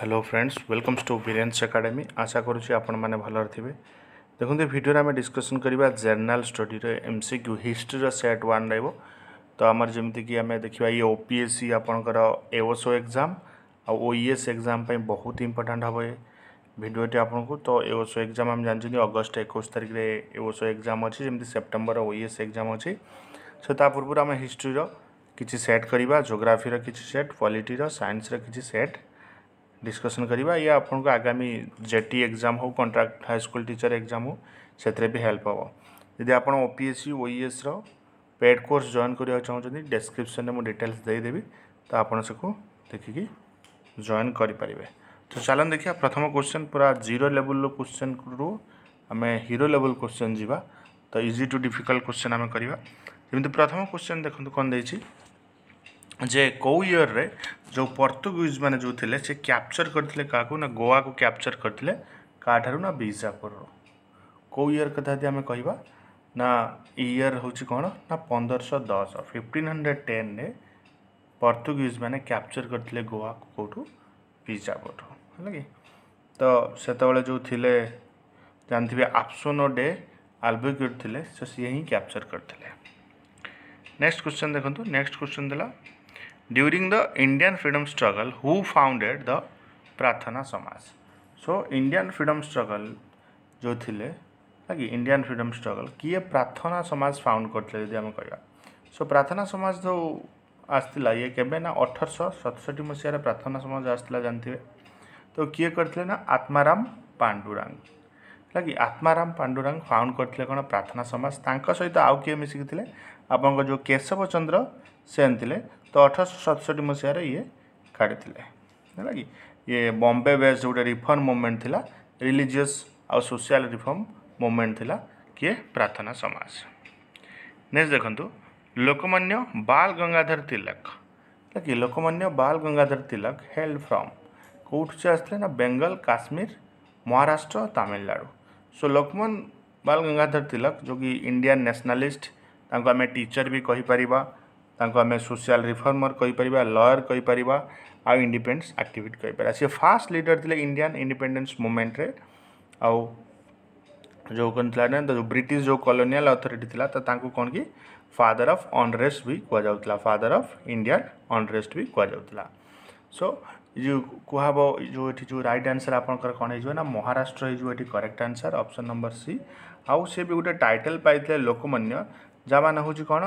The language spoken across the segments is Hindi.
Hello friends welcomes to Variance Academy আশা করছি আপনার ভালরে থাকবে দেখুন এই ভিডিওরে আমি ডিসকসন করা জেনারেল স্টডির এমসিক্যু হিস্ট্রির সেট ওয়ান রহব তো আমার যেমিকি আমি দেখা ইয়ে ওপিএসসি আপনার এওসও এক্সাম আইএস এক্সাম বহুত ইম্পর্টাট হব এ ভিডিওটি আপনার তো এওসও এক্সাম আমি জানি অগস্ট একুশ তারিখে এওসও এক্সাম অছি যেমি সেপ্টেম্বর ওইএস এক্সাম অছি সে তা পূর্ব আমি হিস্ট্রির কিছু সেট করা জোগ্রাফির কিছু সেট পলিটির সাইন্সর কিছু সেট ডিসকসন করা ইয়ে আপনার আগামী জেটি এক্সাম হো কন্ট্রাক্ট হাইস্কুল টিচর এক্সাম হো সেতরে বি হেল্প হব যদি আপনার ওপিএসসি ওইএসর পেড কোর্স জয়েন করা চাহুমান ডেসক্রিপশন মু ডিটেলস দেদেবি তো আপনার সেকু দেখি জয়েন করে পারে তো চালান দেখা প্রথম কোশ্চেন পুরা জিরো লেভেল কোশ্চেন রু আমি হিরো লেভেল কোশ্চেন যা তো ইজি টু ডিফিকল্ট কোশ্চেন আমি করা যেমনি প্রথম কোশ্চেন দেখুন কম দিয়েছি जे कौ इयर रे जो पर्तुगीज मैंने जो थे सी क्याचर करते क्या ना गोवा को क्याचर करते क्या ना बीजापुर कौ इयर कथा आम कह ना इयर हूँ कौन ना पंदरश दस फिफ्टन हंड्रेड टेन रे पर्तुगीज मैंने क्याचर करते गोआ को कौटू बीजापुर है कि तो से जो थे जानते आपसोनो डे आलबेक्यूट थे से सी ही क्याचर करते नेक्स्ट क्वेश्चन देखो नेक्स्ट क्वेश्चन देला during the Indian freedom struggle who founded the Prarthana Samaj so Indian freedom struggle जो थिले कि इंडियन फ्रीडम स्ट्रगल किए प्रार्थना समाज फाउंड करते जदि आम कह सो प्रार्थना समाज जो आसला ये केवे ना अठरश सतसठी मसीह प्रार्थना समाज आसला जानते तो किए करते ना आत्माराम पांडुरांग कि आत्माराम पांडुरांग फाउंड करते कौन प्रार्थना समाज सहित आउ किए मिसिकी आपंकर केशव चंद्र सेन ତ ଅଠରଶହ ସତଷଠି ମସିହାରେ ଇଏ କାଢ଼ିଥିଲେ ହେଲା କି ଇଏ ବମ୍ବେ ବେସ୍ ଗୋଟେ ରିଫର୍ମ ମୁଭମେଣ୍ଟ ଥିଲା ରିଲିଜିୟସ୍ ଆଉ ସୋସିଆଲ ରିଫର୍ମ ମୁଭମେଣ୍ଟ ଥିଲା କିଏ ପ୍ରାର୍ଥନା ସମାଜ ନେକ୍ସଟ ଦେଖନ୍ତୁ ଲୋକମାନ୍ୟ ବାଲ ଗଙ୍ଗାଧର ତିଲକ ହେଲା କି ଲୋକମାନ୍ୟ ବାଲ ଗଙ୍ଗାଧର ତିଲକ ହେଲ୍ଡ ଫ୍ରମ୍ କେଉଁଠୁ ସେ ଆସିଥିଲେ ନା ବେଙ୍ଗଲ କାଶ୍ମୀର ମହାରାଷ୍ଟ୍ର ତାମିଲନାଡ଼ୁ ସୋ ଲୋକମାନ ବାଲ ଗଙ୍ଗାଧର ତିଲକ ଯେଉଁ କି ଇଣ୍ଡିଆନ୍ ନ୍ୟାସନାଲିଷ୍ଟ ତାଙ୍କୁ ଆମେ ଟିଚର୍ ବି କହିପାରିବା आम सोशियाल रिफर्मर कहींपर लयर कहींपर आउ इंडिपेडेन्स आक्टिविट कर सी फास्ट लिडर थे इंडियान इंडिपेडेन्स मुमेंट आउ जो कहला ब्रिटिश जो कलोनियाल अथरीटी थी तो कौन कि फादर अफ अनरेस्ट भी कहला फादर अफ इंडिया अनरेस्ट भी कहला सो जो कह जो जो रईट आनसर आप कौन हो महाराष्ट्र होक्ट आनसर अप्सन नंबर सी आउ सी भी गोटे टाइटल पाई लोकमान्य जमाना हूँ कौन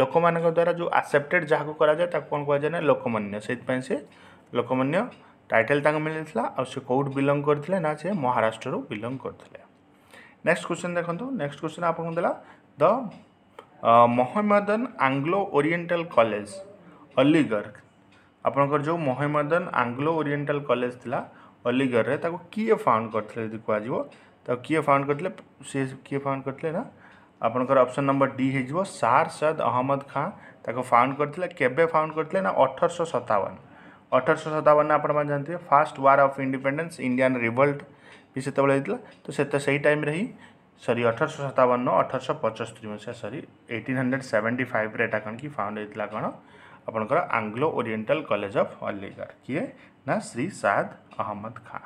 लोक मान द्वारा जो आक्सेप्टेड जहाँ को कराए कौन कह जाए लोकमान्य से लोकमान्य टाइटल मिलता और सी कौट बिलंग करते ना सी महाराष्ट्र बिलंग करते नेक्स्ट क्वेश्चन देखो नेक्स्ट क्वेश्चन आप the Mohammedan Anglo Oriental College Aligarh आप जो महमदन आंग्लो ओरिएंटल कॉलेज था अलीगढ़ में किए फाउंड करते कह तो किए फाउंड करते किए फाउंड करते ना आपंकर अपसन नंबर डी हो सार सद अहमद खाँ ताक फाउंड करते के फाउंड करते अठरश सतावन अठरश सतावन में आप जानते हैं first war of independence Indian revolt भी से तो से टाइम रही सरी अठरश सतावन अठरश पचस्तरी मसीह सरी एट्टन हंड्रेड सेवेन्टी फाइव एटा कण कि फाउंड होता कौन आपंकर Anglo Oriental College of Aligarh किए ना श्री साद अहमद खाँ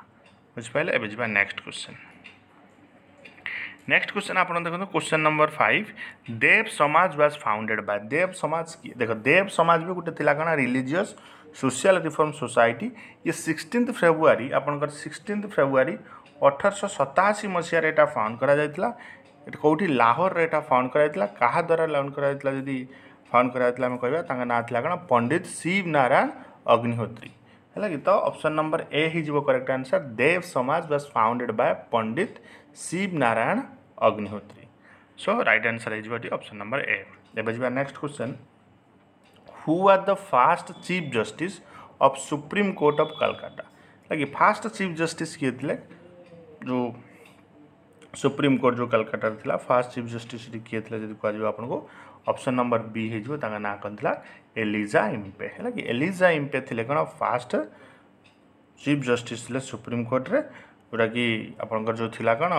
बुझे एवं जी नेक्स्ट क्वेश्चन नेक्स्ट क्वेश्चन आप देखो क्वेश्चन नंबर फाइव देव समाज व्वाज फाउंडेड बाय देव समाज किए देख देव समाज भी गोटे थी कण रिलीजियस सोशल रिफॉर्म सोसाइटी ये सिक्सटीन्थ फेब्रुआरी आपंकर सिक्सटीन्थ फेब्रुआरी अठरश सताशी मसीहार यहाँ फाउंड कर कौटी लाहोर यहाँ फाउंड करा क्या द्वारा लाउंड करा जदि फाउंड करा कहवा ना था कौन पंडित शिव नारायण अग्निहोत्री है कि तो ऑप्शन नंबर ए ही correct answer Dev Samaj was founded by Pandit Shiv Narayan Agnihotri so right answer है is option number A A. The next question who are the first chief justice of supreme court of Calcutta लगे फास्ट चीफ जस्टिस किए थे जो सुप्रीम कोर्ट जो कलकत्ता था फास्ट चीफ जस्टिस किए थे जब कह आपको ऑप्शन नंबर बी हो ना कौन था एलिजा इम्पे है कि एलिजा इम्पे थे कौन फास्ट चीफ जस्टिस थे सुप्रीम कोर्ट रे जोटा कि आपंकर जो थी कौन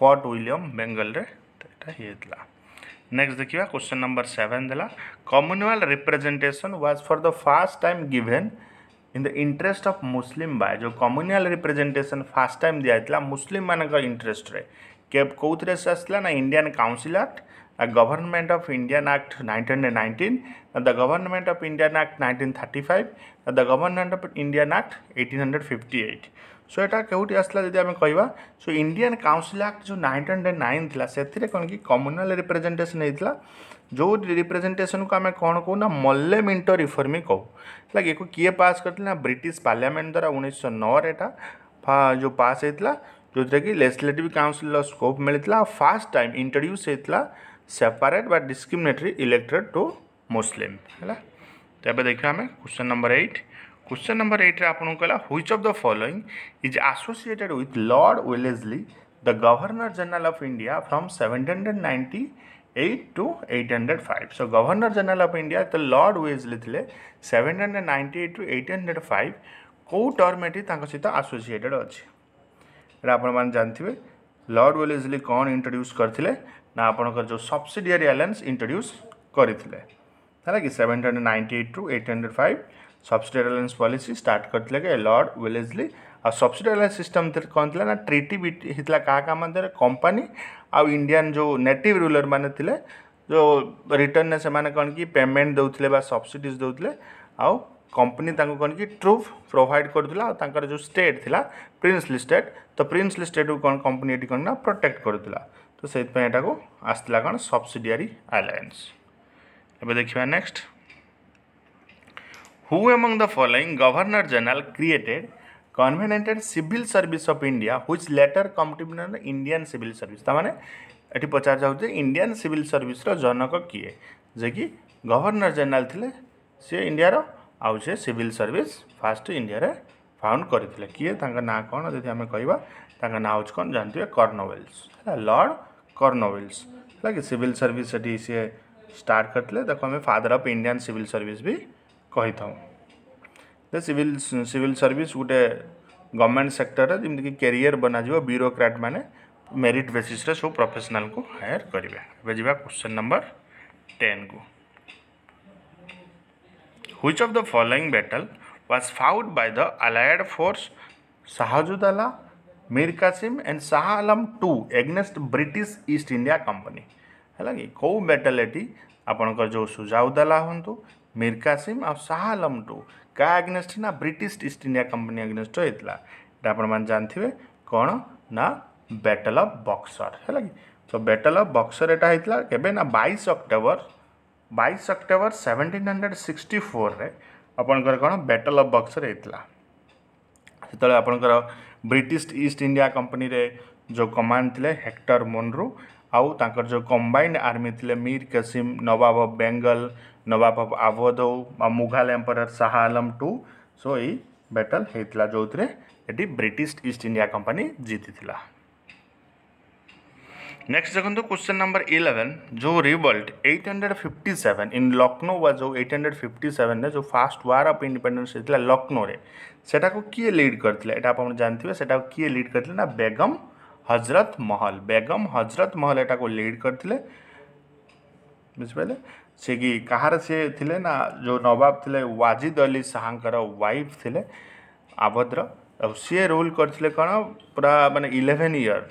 फोर्ट विलियम बेंगल नेक्स्ट देखिए क्वेश्चन नंबर सेवेन दे ସେଭେନ୍ ଦେଲା communal representation the for time first in the interest of Muslim by जो कम्युनियल रिप्रेजेंटेशन फास्ट टाइम दिया मुस्लिम मान इंटरेस्ट रे कौन से आसला ना इंडियान काउनसिल आक्ट आ government of Indian act nineteen hundred nineteen the government of Indian act nineteen thirty five the government of Indian act eighteen hundred fifty eight so यहाँ कौटी आसला जब आम कह सो इंडियान काउनसिल आक्ट जो नाइंटीन हंड्रेड नाइन थी से कौन कि कम्युनाल रिप्रेजेटेसन होता जो रिप्रेजेटेसन को आम कौन कहू ना मल्ले मिंटो रिफर्मी कहू ला ये किए पास करते ना ब्रिटिश पार्लियामेंट द्वारा उन्नीस नौ जो पास होता जो थे कि लेजिलेटिव काउनसिल स्कोप मिलता फास्ट टाइम इंट्रोड्यूस होता सेपरेट बा डिस्क्रिमिनेटरी इलेक्टेड टू मुसलिम है तो देखा आम question number eight question number ଏଇଟ୍ରେ ଆପଣଙ୍କୁ କହିଲା which of the following is associated with Lord Wellesley the governor general of India from seven hundred ninety eight to eight hundred five so governor general of India তো লর্ড ওয়েজলি লে seven hundred ninety eight to eight hundred five কেউ টর্ম এটি তাঁর সহ আসোসিয়েটেড অছে এটা আপনার জানিবে লর্ড ওয়েজলি কণ ইন্ট্রোড্যুস করে না আপনার যে সবসিডিয়ারি আলায়েন্স ইন্ট্রোড্যুস করে তাহলে কি seven hundred ninety eight to eight hundred five subsidiary alliance policy start करते लर्ड विलेजली आ सब्सीडी आलायस सिस्टम कौन थी ना ट्रिटी होता क्या क्या मध्य कंपानी आउ इंडियान जो नेट रूलर मैंने जो रिटर्न से कौन कि पेमेंट दे सब्सीडीज आउ कंपनी कौन कि ट्रुफ प्रोभाइड करुला जो स्टेट थी प्रिन्सली स्टेट तो प्रिन्सली स्टेट को कंपनी ये कौन ना प्रोटेक्ट करुला तो से आसला कौन सब्सीडियरी आलायस एवं देखा next Who among the following Governor General created covenanted civil service of India which later कम्पिटन इंडियान सिविल सर्विस ताने ये पचार इंडियान सिविल सर्विस जनक किए जे कि गवर्नर जेनेल थे सी इंडिया आउ से civil service first India found करते किए ना कौन जी आम कह ना हूँ कौन जानते हैं कर्णवेल्स है लर्ड कर्णवेल्स है कि सिविल सर्विस सी स्टार्ट करते आम father of Indian civil service भी कही था सिविल सिविल सर्विस गोटे गवर्नमेंट सेक्टर जमीक कैरियर बना जा ब्यूरोक्राट मैंने मेरीट बेसीस सब प्रफेसनाल को हायर करेंगे जी क्वेश्चन नंबर टेन को which of the following battle was fought by the allied force शाहजुदाला Mir Qasim and Shah Alam two against British East India Company है कौ बैटल ये आपण जो सुजाउदाला हूँ મીર કાસિમ આવ શાહ આલમ ટુ કા ଆଗେନେଷ୍ଟ ନା British East India company against ହୋଇଥିଲା ଏଇଟା ଆପଣମାନେ ଜାଣିଥିବେ କ'ଣ ନା ବ୍ୟାଟଲ୍ ଅଫ୍ ବକ୍ସର ହେଲା କି ତ ବ୍ୟାଟଲ୍ ଅଫ୍ ବକ୍ସର ଏଇଟା ହେଇଥିଲା କେବେ ନା ବାଇଶ ଅକ୍ଟୋବର ବାଇଶ ଅକ୍ଟୋବର ସେଭେଣ୍ଟିନ୍ ହଣ୍ଡ୍ରେଡ଼ ସିକ୍ସଟି ଫୋର୍ରେ ଆପଣଙ୍କର କ'ଣ ବ୍ୟାଟଲ୍ ଅଫ୍ ବକ୍ସର ହେଇଥିଲା ସେତେବେଳେ ଆପଣଙ୍କର ବ୍ରିଟିଶ ଇଷ୍ଟ ଇଣ୍ଡିଆ କମ୍ପାନୀରେ ଯେଉଁ କମାଣ୍ଡ ଥିଲେ ହେକ୍ଟର ମୋନ୍ରୁ आउर जो कंबाइंड आर्मी थे Mir Qasim nawab of Bengal nawab of Awadh Mughal emperor Shah Alam two so य बैटल होता जो थे ये ब्रिटिश ईस्ट इंडिया कंपनी जीति नेक्स्ट देखो क्वेश्चन नंबर इलेवेन जो revolt 857 hundred fifty seven in Lucknow व जो एट हंड्रेड फिफ्टी सेवेन जो फास्ट वार अफ इंडिपेडेन्स होता लक्षनौ से किए लीड करते जानते हैं किए लीड करते बेगम हजरत महल बेगम हजरत महल एटा को लीड कर बुझे से कि कहार सी ना जो नवाब थे वाजिद अली शाहर वाइफ थे आभद्र सी रूल करते कौन पूरा मान इलेवेन इयर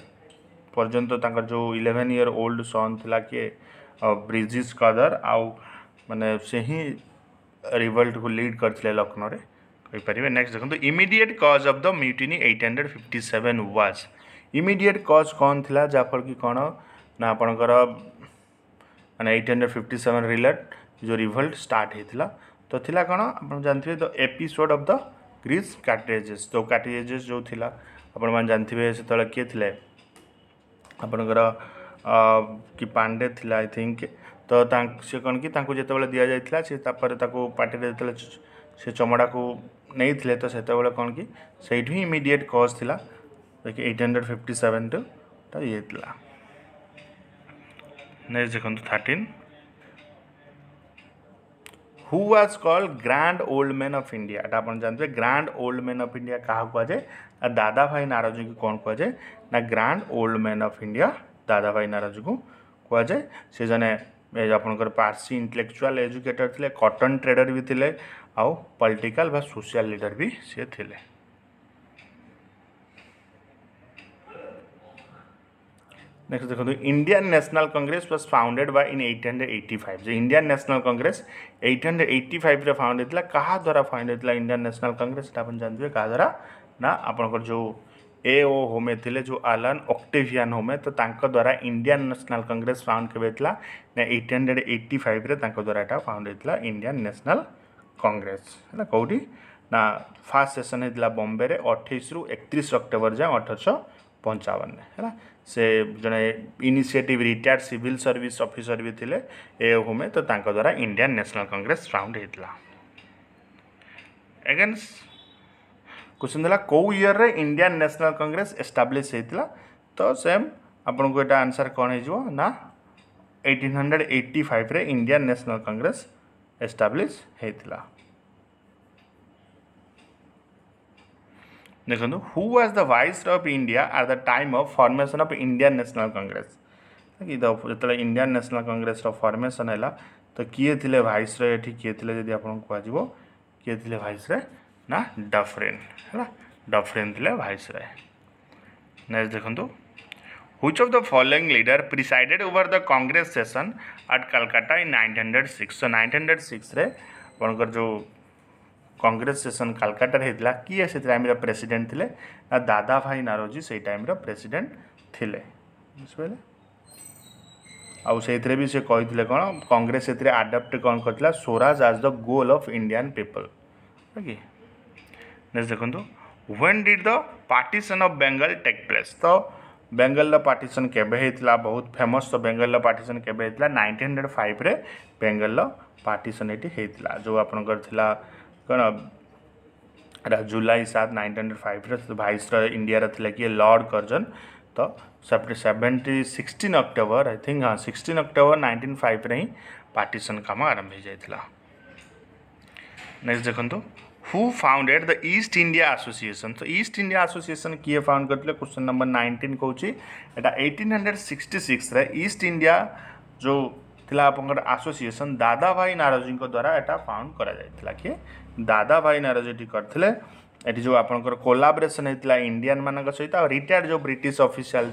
पर्यंत जो इलेवेन इयर ओल्ड सन था किए ब्रिजिश कदर आउ मैंने से ही रिवल्ट को लीड करते लक्षण कहींपर नेक्स्ट देखते immediate cause of the mutiny eight hundred fifty seven was immediate cause कौन थी जहाँफल कि कौन ना आपणकर मैंने eight hundred fifty seven relate जो रिभल्ट स्टार्ट होता तो थिला कौन आप जानते हैं the episode of the greased cartridges जो कैटेजेस जो थी आप मैंने जानते से किए थे आपणकर कि पांडे थी आई थिंक तो सी कौन कि जिते बड़े दि जाइला सीतापर ताको पार्टी जो से चमड़ा को नहीं थे तो से कौन कि सही इमिडिएट कज थी देखिए एट हंड्रेड फिफ्टी सेवेन टू तो ये नेक्स्ट देखो thirteen who was called grand old man of India आप जानते हैं grand old man of India क्या कहुए ना दादा भाई नाराज को कौन कहुए ना grand old man of India Dadabhai नाराज को कहुए से जने आपसी इंटेलेक्चुआल एजुकेटर थे कटन ट्रेडर भी थे आउ पॉलिटिकल सोशल लीडर भी सी थे नेक्स्ट देखो Indian National Congress was founded by in 885 जो इंडियन नेशनल कांग्रेस 885 रे फाउंड होता क्या द्वारा फाउंड होता इंडियन नेशनल कांग्रेस आप जानते जानबे कहा द्वारा ना आपन जो ए ओ होमे थे जो आलान ऑक्टेवियन होमे तो द्वारा इंडियान नेशनल कंग्रेस फाउंड केवेला ना एट हंड्रेड एट्टी फाइव द्वारा यहाँ फाउंड होता इंडियान नेशनल कंग्रेस है कौटी ना फास्ट सेसन होता बम्बे अठाईस रु एक अक्टोबर जाए अठरश पंचावन है से जड़े initiative retired civil service officer भी थे ए हुमे तो द्वारा इंडियन नेशनल कांग्रेस फाउंड होता एगे क्वेश्चन था कौ इयर रे इंडियन नेशनल कांग्रेस एस्टाब्लीश होता तो सेम आपन को यहाँ आंसर कौन हो ना 1885 रे इंडियन नेशनल कांग्रेस एस्टाब्लीश होता देखो who was the vice of India at the time of formation of Indian National Congress जो इंडियन नेशनल कांग्रेस फॉर्मेशन है तो किए थे वाइस ये किए थे जी आप किए थे वाइस ना डफरेन है डफरेन थे वाइस नेक्स्ट देखो which of the following leader presided over the Congress session at Calcutta in nine hundred six nine hundred six जो कंग्रेस सेसन কালকাটার হয়েছিল কিয়ে সে টাইমর প্রেসিডেন্ট লে না দাদা ভাই নারোজি সেই টাইমর প্রেসিডেন্ট লে বুঝিপারে भी सी कही कौन कंग्रेस से आडाप्ट कौन कर swaraj as the goal of Indian people okay next देखो when did the partition of Bengal take place तो बेंगल पार्टीसन केवेला बहुत फेमस तो बेंगल पार्टीसन के nineteen hundred five Bengal partition ये होता जो आपंकर कौन जुलाई सात nine hundred five vice India थी किए लर्ड कर्जन तो seventy sixteen October I think हाँ सिक्सटीन अक्टोबर नाइंटीन फाइव हिं पार्टीसन कम आरंभ हो जाता नेक्स्ट देखो who founded the East India Association तो ईस्ट इंडिया एसोसिएशन किए फाउंड करते क्वेश्चन नंबर नाइंटीन कौन एटा eighteen hundred sixty six East India जो थी आप एसोसिएशन दादा भाई नारजी द्वारा एटा फाउंड कर किए दादा भाई नारा जो करते जो आपर कोलाबरेसन होता इंडियान मान सहित रिटायर्ड जो ब्रिटिश अफिशियाल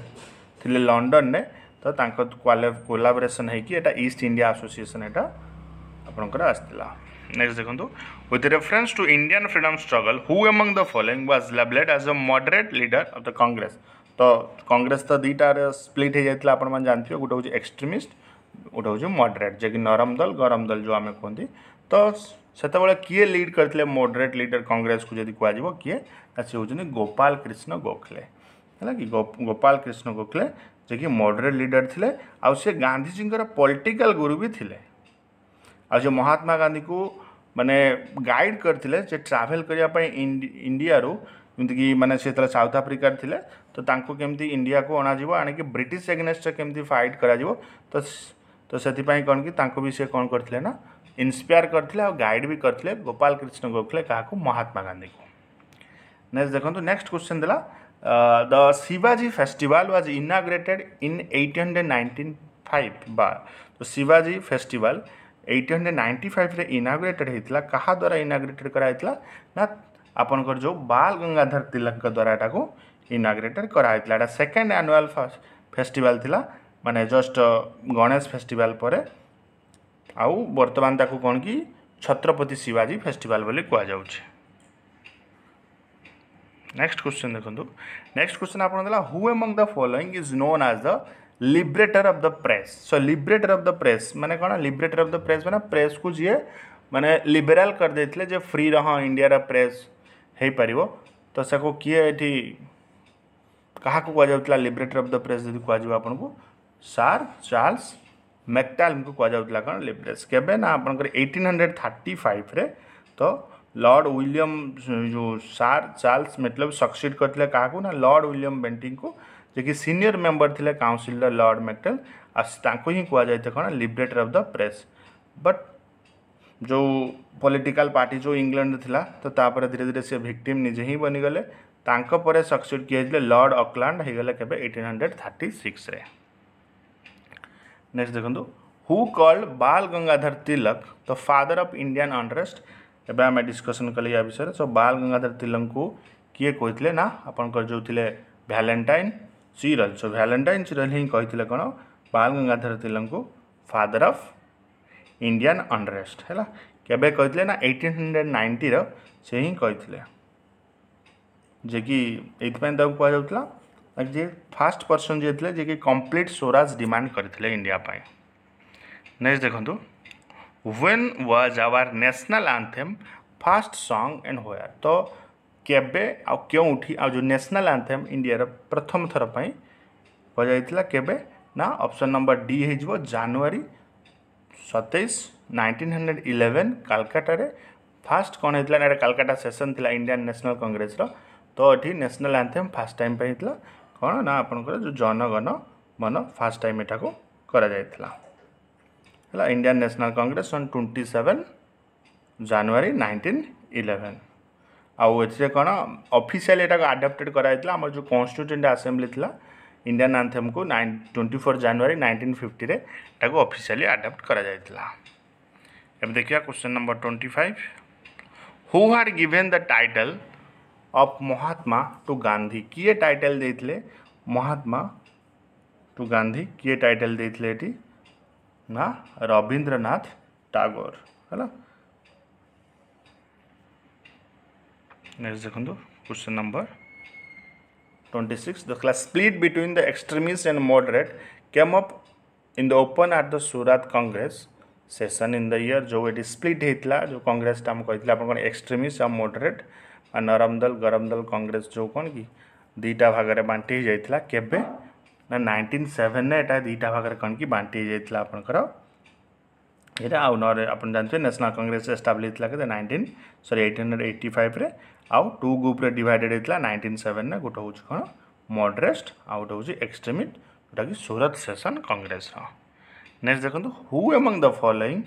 थे लंडन में तो कोलाबरेसन होता ईस्ट इंडिया आसोसीएसन यपर आसला नेक्स्ट देखो with reference to Indian freedom struggle who among the following was labelled as a moderate leader of the Congress तो कंग्रेस तो दुईटार स्प्लीट हो जाता आप गोटे हूँ एक्सट्रीमिस्ट गोटे हूँ मडरेट जे नरम दल गरम दल जो आम कहते तो से किए लिड करते मडरेट लिडर कंग्रेस को जी कहो किए सी होती गोपाल कृष्ण गोखले है कि गो, गोपाल कृष्ण गोखले जे कि मडरेट लिडर थे आ गांधीजी पॉलिटिकल गुरु भी थे आ महात्मा गांधी को मानने गाइड करते जे ट्राभेल करने इंडिया जमीक मैंने से साउथ आफ्रिकार थे तो कमी इंडिया को अणा आणिक ब्रिटिश एगेनेट्रे के फाइट कर तो से कौन कि भी सी कौन करते ना इन्सपायर करते गाइड भी करते गोपाल कृष्ण गोखले क्या महात्मा गांधी को नेक्स्ट देखो नेक्स्ट क्वेश्चन दिला the Shivaji festival was inaugurated in eight hundred Shivaji festival eight hundred inaugurated होता क्या द्वारा इनाग्रेटेड कराई ना आपण जो बाल गंगाधर तिलक द्वारा यहाँ को इनाग्रेटेड कराई सेकेंड आनुआल फेस्टिवल थी मानने जस्ट गणेश फेस्टिवल पर आउ बर्तमान कौन कि छत्रपति शिवाजी फेस्टिवल बोली कह नेक्स्ट क्वेश्चन देखो नेक्स्ट क्वेश्चन आपला who among the following is known as the liberator of the press so liberator of the press मैंने कौन लिबरेटर ऑफ़ द प्रेस मैंने प्रेस को जी मैंने लिबराल कर देते जे फ्री रह इंडिया रा प्रेस हो पार तो से किए ये क्या कहुला लिबरेटर अफ द प्रेस जी कहु आपको सार चार्ल्स मेक्टाल को कहला कौन लिबरेस केवे ना आप हंड्रेड थर्टी फाइव तो लॉर्ड विलियम जो सार चार्ल्स मेटलब सक्सीड करते क्या ना लॉर्ड विलियम बेंटिंग को जेकि सीनियर मेम्बर थे काउनसिल लॉर्ड मेक्टेल आई कहुए थे कौन liberator of the press but जो पॉलिटिकल पार्टी जो इंग्लैंड थिला तो तापर धीरे धीरे से भिक्टिम निजे ही बनीगले सक्सीड किया लॉर्ड अकलैंड होगले हंड्रेड थर्टी सिक्स नेक्स्ट देखो who called Bal Gangadhar Tilak the father of Indian unrest एवं आम डिस्कसन कल या विषय सो बाल गंगाधर तिलक को किए कही ना आपंकर जो थे भैलेटाइन सीरल सो भैलेटाइन सीरल ही कही कौन Bal Gangadhar Tilak father of Indian unrest है केवे कही एटीन हंड्रेड नाइंटी रही कही जेकि ये कहला जे फास्ट पर्सन जी थे जी कम्प्लीट स्वराज डिमांड करते इंडिया नेक्स्ट देखु when was our national anthem first sung and where तो केबे आउ क्यों उठी आज नेशनल आंथेम इंडिया प्रथम थर पर बजाई केबे ना ऑप्शन नंबर डी हो जानुरी सतैश नाइंटीन हंड्रेड इलेवेन कालकाटार फास्ट कौन होता है कालकाटा सेसन थी इंडियान नेशनल कंग्रेस रो तो ये नेशनल आंथेम फास्ट टाइम पर कौन ना आपंकर जो जनगण मन फास्ट टाइम यटा को कर ला national Congress Congress twenty seven January nineteen eleven आउ ए अफिसी यटा आडप्टेड कराइला जो कन्स्टिट्यूंट आसेम्बली था इंडियान आंथेम को twenty four January nineteen fifty officially adopt करा एम देखा question number twenty five who are given the title of Mahatma टू तो गांधी किए टाइटल दे महात्मा टू तो गांधी किए टाइटल दे ना रवींद्रनाथ टागोर है नेक्स्ट देखो question number twenty six the class split between the extremist and moderate came up in the open at the Surat Congress session in the year जो ये स्प्लीट होता जो कांग्रेस टाइम कही एक्सट्रीमिस्ट आ मॉडरेट आ नरम दल गरम दल कंग्रेस जो कौन कि दुटा में बांटी जाता के नाइंटीन सेवेन यहाँ दुटा भाग कौन कि बांटी जाता आप ये आप जानते नेशनल कांग्रेस एस्टाब्लीज होता नाइंटीन सरी एटीन हंड्रेड एट्टी फाइव आउ टू ग्रुप डिवाइडेड होता है नाइंटीन सेवेन में गोटे हूँ कौन मडरेस्ट आउ गए हूँ एक्सट्रीमिट जोटा कि सूरत सेसन कंग्रेस नेक्स्ट देखो who among the following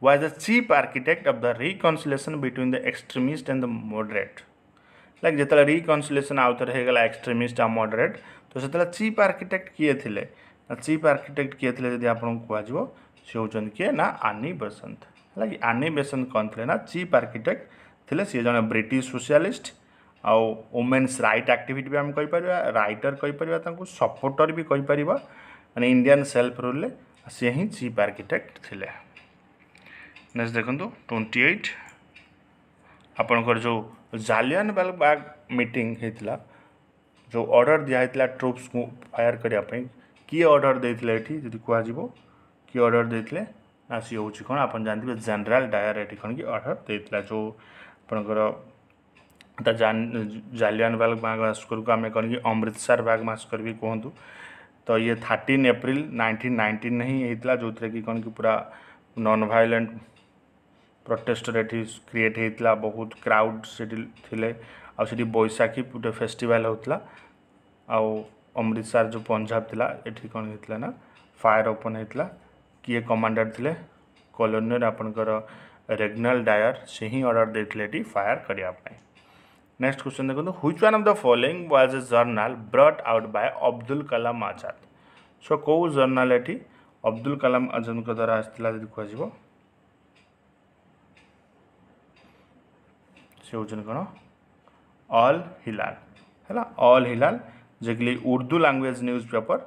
was the chief architect of the reconciliation between the extremist and the moderate like जो रिकनसुलेसन आउ थे एक्सट्रीमिस्ट आ मडरेट तो से चिफ आर्किटेक्ट किए थे चिफ आर्किटेक्ट किए थे जब आपको कहो सी किए ना आनी बेसंत है कि आनी बेसंत कौन थे ना चिफ आर्किटेक्ट थे सी जो ब्रिट सोसीआलीस्ट आउ वोमेन्स रईट आक्टिविट भी आम कहीपर रईटर कहीपर सपोर्टर भी कहीपर मैंने इंडियान सेल्फ रूल सी ही चिफ आर्किटेक्ट थे नेक्स्ट देखो ट्वेंटी एट आपणकर जो जालियान बाग बाग मीटिंग होता जो अर्डर दिया ट्रुप्स को फायर करने किए अर्डर देते ये कहो किए अर्डर देते ना सी हो कौन आप जानते जनरल डायर ये कौन कि अर्डर देता जो आपणकर जालियान बाग बाग मास्कर को आम कौन कि अमृतसर बाग मास्कर भी कहतु तो ये थार्टन एप्रिल नाइंटीन नाइंटीन ही होता जो थी कौन कि पूरा नन भाइलेंट प्रोटेस्टर ये क्रिएट होता बहुत क्राउड से आठ बैशाखी गोटे फेस्टिवल होता आमृतसर जो पंजाब था ये कौन होता ना फायर ओपन होता किए कमाडर थे कलोनियल आपणकर रेगनाल डायर से ही अर्डर देते फायर करने नेक्स्ट क्वेश्चन देखते which one of the following was a journal brought out by Abdul Kalam Azad so कौ जर्नाल ये अब्दुल कलाम आजाद द्वारा आज कह से हूँ कौन अल हिलाल है अल हिलाल जेकि Urdu language newspaper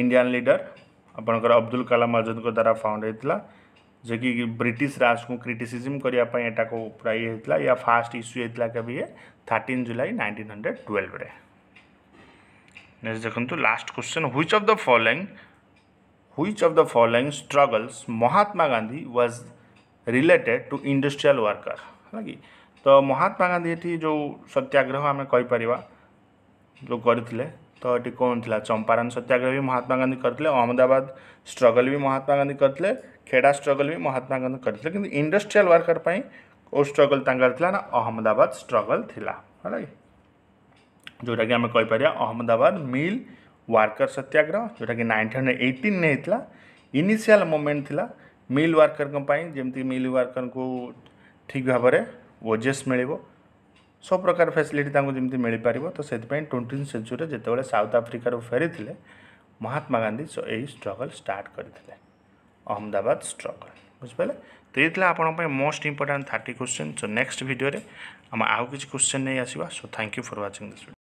Indian leader आपंकर अब्दुल कलाम आजाद द्वारा फाउंड होता जेकि ब्रिटिश राज को क्रिटिसीजम करने को ये होता या फास्ट इश्यू होता कभी ये thirteen July nineteen hundred twelve रे नेक्स्ट देखो last question which of the following which of the following struggles Mahatma Gandhi was related to industrial worker है कि तो महात्मा गांधी ये जो सत्याग्रह आम कहीपर जो कर तो ये कौन थी चंपारण सत्याग्रह भी महात्मा गांधी करते अहमदाबाद स्ट्रगल भी महात्मा गांधी करते खेड़ा स्ट्रगल भी महात्मा गांधी करते कि इंडस्ट्रियाल वर्कर पर स्ट्रगल ना अहमदाबाद स्ट्रगल था जोटा कि आम कहीपर अहमदाबाद मिल वर्कर सत्याग्रह जोटा कि नाइंटीन एटीन होता इनिशियाल मुमेंट थी मिल वर्कर जमी मिल वर्कर को ठीक भावे ଓଜେସ୍ ମିଳିବ ସବୁ ପ୍ରକାର ଫ୍ୟାସିଲିଟି ତାଙ୍କୁ ଯେମିତି ମିଳିପାରିବ ତ ସେଥିପାଇଁ ଟ୍ୱେଣ୍ଟି ସେଞ୍ଚୁରୀରେ ଯେତେବେଳେ ସାଉଥ୍ ଆଫ୍ରିକାରୁ ଫେରିଥିଲେ ମହାତ୍ମା ଗାନ୍ଧୀ ଏହି ଷ୍ଟ୍ରଗଲ୍ ଷ୍ଟାର୍ଟ କରିଥିଲେ ଅହମ୍ମଦାବାଦ ଷ୍ଟ୍ରଗଲ୍ ବୁଝିପାରିଲେ ତ ଏଇ ଥିଲା ଆପଣଙ୍କ ପାଇଁ most important thirty question so next ଭିଡ଼ିଓରେ ଆମେ ଆଉ କିଛି କ୍ୱେଶ୍ଚନ୍ ନେଇ ଆସିବା so thank you for watching this